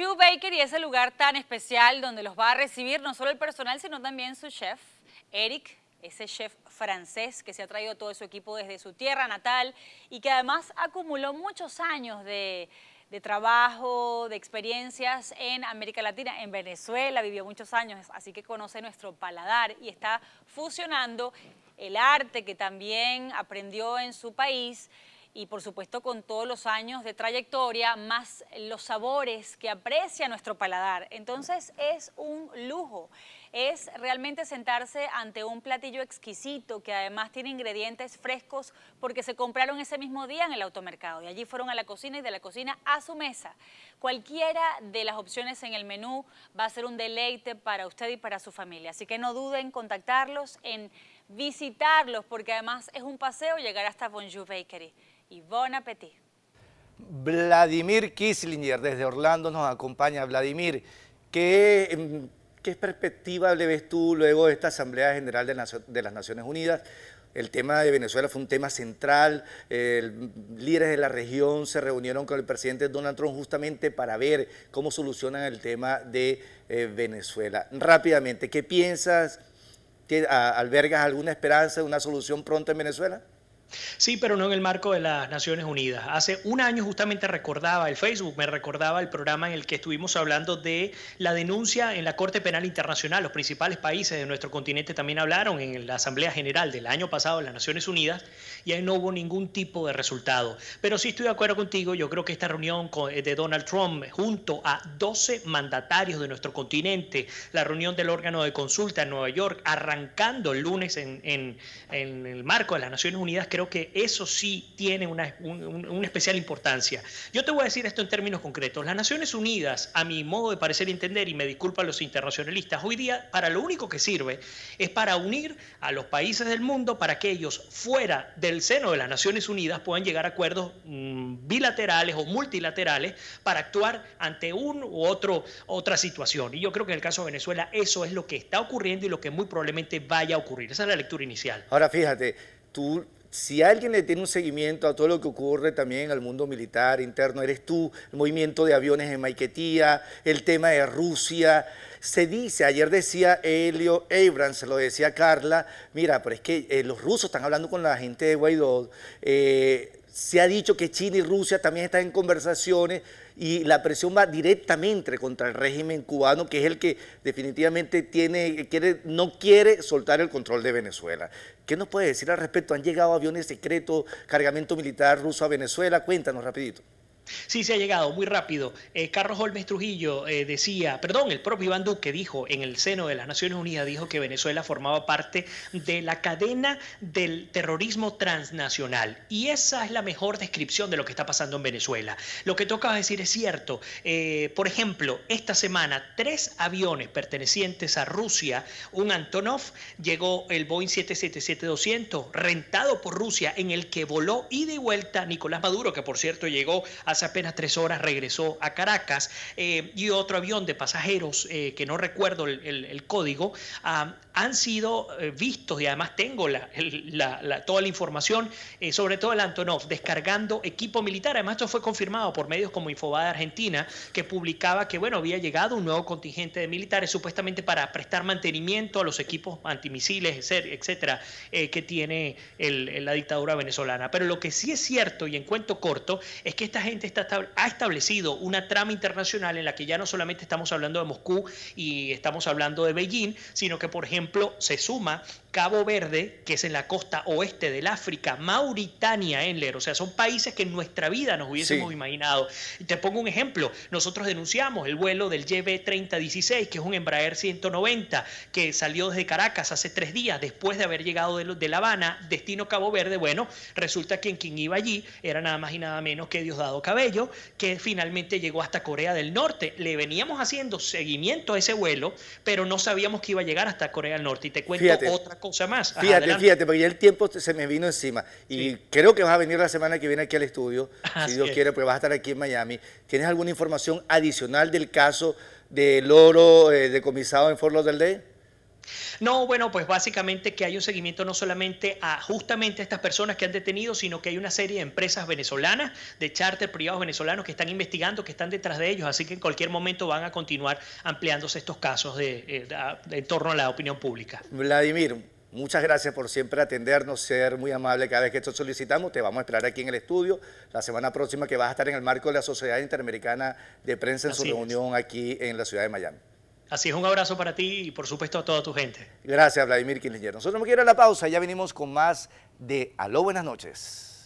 Hugh Baker y ese lugar tan especial donde los va a recibir no solo el personal, sino también su chef, Eric, ese chef francés que se ha traído todo su equipo desde su tierra natal y que además acumuló muchos años de trabajo, de experiencias en América Latina, en Venezuela vivió muchos años, así que conoce nuestro paladar y está fusionando el arte que también aprendió en su país y por supuesto con todos los años de trayectoria, más los sabores que aprecia nuestro paladar. Entonces es un lujo, es realmente sentarse ante un platillo exquisito que además tiene ingredientes frescos porque se compraron ese mismo día en el automercado y allí fueron a la cocina y de la cocina a su mesa. Cualquiera de las opciones en el menú va a ser un deleite para usted y para su familia, así que no duden en contactarlos, en visitarlos, porque además es un paseo llegar hasta Bonjour Bakery y bon Vladimir Kislinger, desde Orlando nos acompaña. Vladimir, ¿qué, em, qué perspectiva le ves tú luego de esta Asamblea General de, las Naciones Unidas? El tema de Venezuela fue un tema central. líderes de la región se reunieron con el presidente Donald Trump justamente para ver cómo solucionan el tema de eh, Venezuela. Rápidamente, ¿qué piensas? ¿Albergas alguna esperanza de una solución pronta en Venezuela? Sí, pero no en el marco de las Naciones Unidas. Hace un año justamente recordaba el Facebook, me recordaba el programa en el que estuvimos hablando de la denuncia en la Corte Penal Internacional. Los principales países de nuestro continente también hablaron en la Asamblea General del año pasado en las Naciones Unidas y ahí no hubo ningún tipo de resultado. Pero sí estoy de acuerdo contigo, yo creo que esta reunión eh, de Donald Trump junto a 12 mandatarios de nuestro continente, la reunión del órgano de consulta en Nueva York, arrancando el lunes en, el marco de las Naciones Unidas, que eso sí tiene una, especial importancia. Yo te voy a decir esto en términos concretos. Las Naciones Unidas, a mi modo de parecer entender, y me disculpan los internacionalistas, hoy día para lo único que sirve es para unir a los países del mundo para que ellos fuera del seno de las Naciones Unidas puedan llegar a acuerdos mm, bilaterales o multilaterales para actuar ante un u otro, otra situación. Y yo creo que en el caso de Venezuela eso es lo que está ocurriendo y lo que muy probablemente vaya a ocurrir. Esa es la lectura inicial. Ahora fíjate, tú si alguien le tiene un seguimiento a todo lo que ocurre también al mundo militar interno, eres tú, el movimiento de aviones en Maiquetía, el tema de Rusia, se dice, ayer decía Helio Abrams, se lo decía Carla, mira, pero es que eh, los rusos están hablando con la gente de Guaidó, eh, se ha dicho que China y Rusia también están en conversaciones y la presión va directamente contra el régimen cubano, que es el que definitivamente tiene, quiere, no quiere soltar el control de Venezuela. ¿Qué nos puede decir al respecto? ¿Han llegado aviones secretos, cargamento militar ruso a Venezuela? Cuéntanos rapidito. Sí, se ha llegado muy rápido. Eh, Carlos Holmes Trujillo eh, decía, perdón, el propio Iván Duque dijo en el seno de las Naciones Unidas, dijo que Venezuela formaba parte de la cadena del terrorismo transnacional. Y esa es la mejor descripción de lo que está pasando en Venezuela. Lo que toca decir es cierto. Eh, por ejemplo, esta semana tres aviones pertenecientes a Rusia, un Antonov, llegó el Boeing 777-200, rentado por Rusia, en el que voló ida y vuelta Nicolás Maduro, que por cierto llegó a apenas tres horas regresó a Caracas eh, y otro avión de pasajeros, eh, que no recuerdo el, código, ah, han sido eh, vistos y además tengo la, toda la información, sobre todo el Antonov, descargando equipo militar. Además, esto fue confirmado por medios como Infobada Argentina, que publicaba que, bueno, había llegado un nuevo contingente de militares supuestamente para prestar mantenimiento a los equipos antimisiles, etcétera, que tiene la dictadura venezolana. Pero lo que sí es cierto, y en cuento corto, es que esta gente ha establecido una trama internacional en la que ya no solamente estamos hablando de Moscú y estamos hablando de Beijing, sino que, por ejemplo, se suma Cabo Verde, que es en la costa oeste del África, Mauritania, Enler, o sea, son países que en nuestra vida nos hubiésemos imaginado. te pongo un ejemplo, nosotros denunciamos el vuelo del YB-3016, que es un Embraer 190, que salió desde Caracas hace tres días, después de haber llegado de, La Habana, destino Cabo Verde, bueno, resulta que quien iba allí era nada más y nada menos que Diosdado Caracas. Cabello, que finalmente llegó hasta Corea del Norte. Le veníamos haciendo seguimiento a ese vuelo, pero no sabíamos que iba a llegar hasta Corea del Norte. Y te cuento otra cosa más. fíjate, fíjate, porque ya el tiempo se me vino encima. Y creo que vas a venir la semana que viene aquí al estudio, si Dios quiere, porque vas a estar aquí en Miami. ¿Tienes alguna información adicional del caso del oro eh, decomisado en Fort Lauderdale? No, bueno, pues básicamente que hay un seguimiento no solamente a justamente a estas personas que han detenido, sino que hay una serie de empresas venezolanas, de charter privados venezolanos que están investigando, que están detrás de ellos, así que en cualquier momento van a continuar ampliándose estos casos de, eh, en torno a la opinión pública. Vladimir, Muchas gracias por siempre atendernos, ser muy amable cada vez que esto solicitamos. Te vamos a esperar aquí en el estudio la semana próxima que vas a estar en el marco de la Sociedad Interamericana de Prensa en su reunión aquí en la ciudad de Miami. Así es, un abrazo para ti y por supuesto a toda tu gente. Gracias, Vladimir Kirchner. Nosotros nos quiero la pausa, ya venimos con más de Aló, buenas noches.